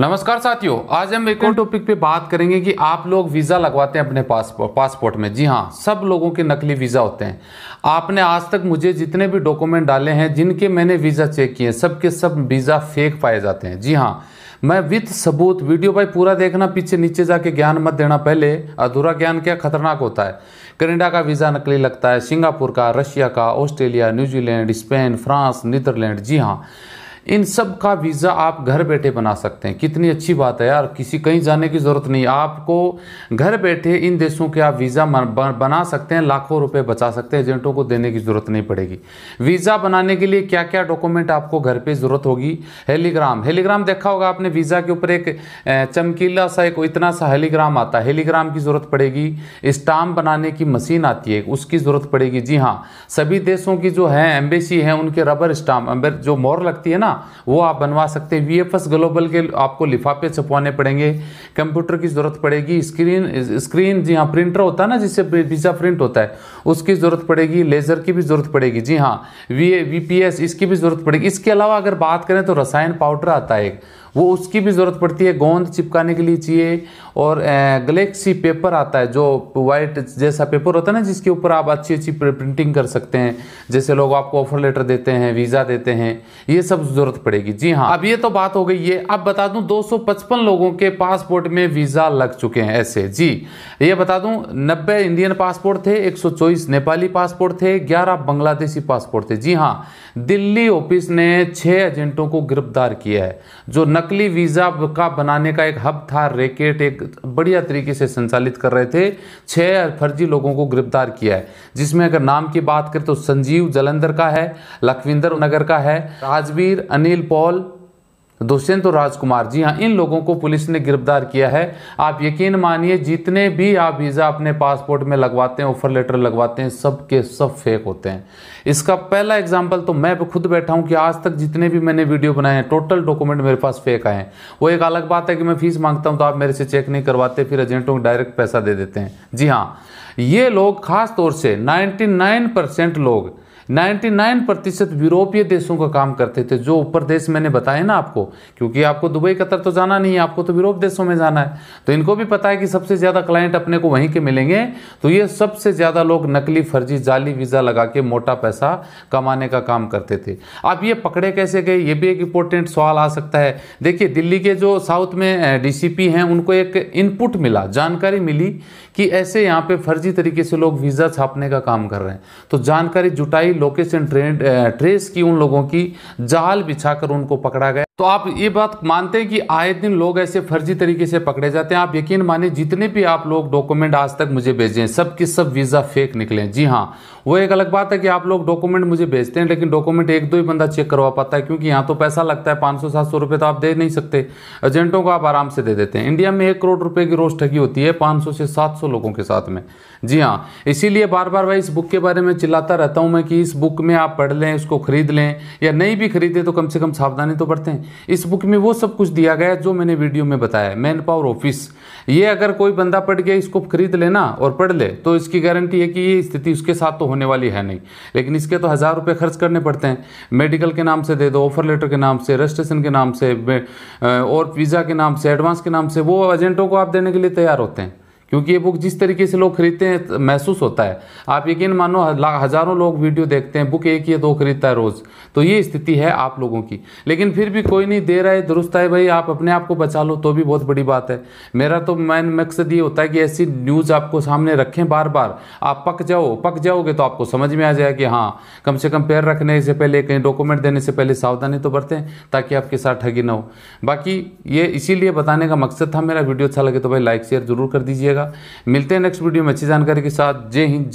नमस्कार साथियों आज हम एक और टॉपिक पे बात करेंगे कि आप लोग वीज़ा लगवाते हैं अपने पासपोर्ट पासपोर्ट में जी हाँ सब लोगों के नकली वीज़ा होते हैं आपने आज तक मुझे जितने भी डॉक्यूमेंट डाले हैं जिनके मैंने वीज़ा चेक किए सब के सब वीज़ा फेक पाए जाते हैं जी हाँ मैं विथ सबूत वीडियो भाई पूरा देखना पीछे नीचे जाके ज्ञान मत देना पहले अधूरा ज्ञान क्या खतरनाक होता है कनेडा का वीज़ा नकली लगता है सिंगापुर का रशिया का Australia New Zealand Spain France Netherlands जी हाँ इन सब का वीज़ा आप घर बैठे बना सकते हैं कितनी अच्छी बात है यार किसी कहीं जाने की ज़रूरत नहीं आपको घर बैठे इन देशों के आप वीज़ा बना सकते हैं लाखों रुपए बचा सकते हैं एजेंटों को देने की ज़रूरत नहीं पड़ेगी वीज़ा बनाने के लिए क्या क्या डॉक्यूमेंट आपको घर पर ज़रूरत होगी हेलीग्राम हेलीग्राम देखा होगा आपने वीज़ा के ऊपर एक चमकीला सा एक इतना सा हेलीग्राम आता है हेलीग्राम की ज़रूरत पड़ेगी स्टाम्प बनाने की मशीन आती है उसकी ज़रूरत पड़ेगी जी हाँ सभी देशों की जो है एम्बेसी है उनके रबर स्टाम्प जो मोर लगती है ना वो आप बनवा सकते हैं वी ग्लोबल के आपको लिफाफे छपवाने पड़ेंगे कंप्यूटर की ज़रूरत पड़ेगी स्क्रीन स्क्रीन जी हाँ प्रिंटर होता है ना जिससे वीज़ा प्रिंट होता है उसकी ज़रूरत पड़ेगी लेज़र की भी ज़रूरत पड़ेगी जी हाँ वी वी इसकी भी ज़रूरत पड़ेगी इसके अलावा अगर बात करें तो रसायन पाउडर आता है वो उसकी भी ज़रूरत पड़ती है गोंद चिपकाने के लिए चाहिए और गलेक्सी पेपर आता है जो वाइट जैसा पेपर होता है ना जिसके ऊपर आप अच्छी अच्छी प्रिंटिंग कर सकते हैं जैसे लोग आपको ऑफर लेटर देते हैं वीज़ा देते हैं ये सब ज़रूरत पड़ेगी जी हाँ अब ये तो बात हो गई है अब बता दूँ दो लोगों के पासपोर्ट में वीज़ा लग चुके हैं ऐसे जी ये बता दूँ नब्बे इंडियन पासपोर्ट थे एक नेपाली पासपोर्ट थे ग्यारह बांग्लादेशी पासपोर्ट थे जी हाँ दिल्ली ऑफिस ने छः एजेंटों को गिरफ्तार किया है जो नक नकली वीज़ा का बनाने का एक हब था रेकेट एक बढ़िया तरीके से संचालित कर रहे थे छः फर्जी लोगों को गिरफ्तार किया है जिसमें अगर नाम की बात करें तो संजीव जलंधर का है लखविंदर नगर का है राजवीर अनिल पॉल दुष्यंत तो राजकुमार जी हाँ इन लोगों को पुलिस ने गिरफ्तार किया है आप यकीन मानिए जितने भी आप वीज़ा अपने पासपोर्ट में लगवाते हैं ऑफर लेटर लगवाते हैं सब के सब फेक होते हैं इसका पहला एग्जाम्पल तो मैं खुद बैठा हूँ कि आज तक जितने भी मैंने वीडियो बनाए हैं टोटल डॉक्यूमेंट मेरे पास फेक आए हैं वो एक अलग बात है कि मैं फीस मांगता हूँ तो आप मेरे से चेक नहीं करवाते फिर एजेंटों को डायरेक्ट पैसा दे देते हैं जी हाँ ये लोग खास तौर से नाइन्टी परसेंट लोग 99 प्रतिशत यूरोपीय देशों का काम करते थे जो ऊपर देश मैंने बताए ना आपको क्योंकि आपको दुबई कतर तो जाना नहीं है आपको तो यूरोप देशों में जाना है तो इनको भी पता है कि सबसे ज़्यादा क्लाइंट अपने को वहीं के मिलेंगे तो ये सबसे ज़्यादा लोग नकली फर्जी जाली वीज़ा लगा के मोटा पैसा कमाने का काम करते थे अब ये पकड़े कैसे गए ये भी एक इंपॉर्टेंट सवाल आ सकता है देखिए दिल्ली के जो साउथ में डी हैं उनको एक इनपुट मिला जानकारी मिली कि ऐसे यहाँ पे फर्जी तरीके से लोग वीज़ा छापने का काम कर रहे हैं तो जानकारी जुटाई लोकेशन ट्रेंड ट्रेस की उन लोगों की जाल बिछाकर उनको पकड़ा गया तो आप ये बात मानते हैं कि आए दिन लोग ऐसे फर्जी तरीके से पकड़े जाते हैं आप यकीन माने जितने भी आप लोग डॉक्यूमेंट आज तक मुझे भेजे हैं सब के सब वीज़ा फेक निकले हैं जी हाँ वो एक अलग बात है कि आप लोग डॉक्यूमेंट मुझे भेजते हैं लेकिन डॉक्यूमेंट एक दो ही बंदा चेक करवा पाता है क्योंकि यहाँ तो पैसा लगता है पाँच सौ सात सौ रुपये तो आप दे नहीं सकते एजेंटों को आप आराम से दे देते हैं इंडिया में एक करोड़ रुपये की रोज ठगी होती है पाँच सौ से सात सौ लोगों के साथ में जी हाँ इसीलिए बार बार भाई इस बुक के बारे में चिल्लाता रहता हूँ मैं कि इस बुक में आप पढ़ लें उसको खरीद लें या नहीं भी खरीदें तो कम से कम सावधानी तो बरतें इस बुक में वो सब कुछ दिया गया है जो मैंने वीडियो में बताया मैन पावर ऑफिस ये अगर कोई बंदा पढ़ के इसको खरीद लेना और पढ़ ले तो इसकी गारंटी है कि ये स्थिति उसके साथ तो होने वाली है नहीं लेकिन इसके तो हज़ार रुपये खर्च करने पड़ते हैं मेडिकल के नाम से दे दो ऑफर लेटर के नाम से रजिस्ट्रेशन के नाम से और वीज़ा के नाम से एडवांस के नाम से वो एजेंटों को आप देने के लिए तैयार होते हैं क्योंकि ये बुक जिस तरीके से लोग खरीदते हैं तो महसूस होता है आप यकीन मानो हज़ारों लोग वीडियो देखते हैं बुक एक या दो खरीदता है रोज़ तो ये स्थिति है आप लोगों की लेकिन फिर भी कोई नहीं दे रहा है दुरुस्त है भाई आप अपने आप को बचा लो तो भी बहुत बड़ी बात है मेरा तो मेन मकसद ये होता है कि ऐसी न्यूज़ आपको सामने रखें बार बार आप पक जाओ पक जाओगे तो आपको समझ में आ जाए कि हाँ कम से कम पैर रखने से पहले कहीं डॉक्यूमेंट देने से पहले सावधानी तो बरतें ताकि आपके साथ ठगी ना हो बाकी ये इसीलिए बताने का मकसद था मेरा वीडियो अच्छा लगे तो भाई लाइक शेयर जरूर कर दीजिएगा मिलेगा मिलते हैं नेक्स्ट वीडियो में अच्छी जानकारी के साथ जय हिंद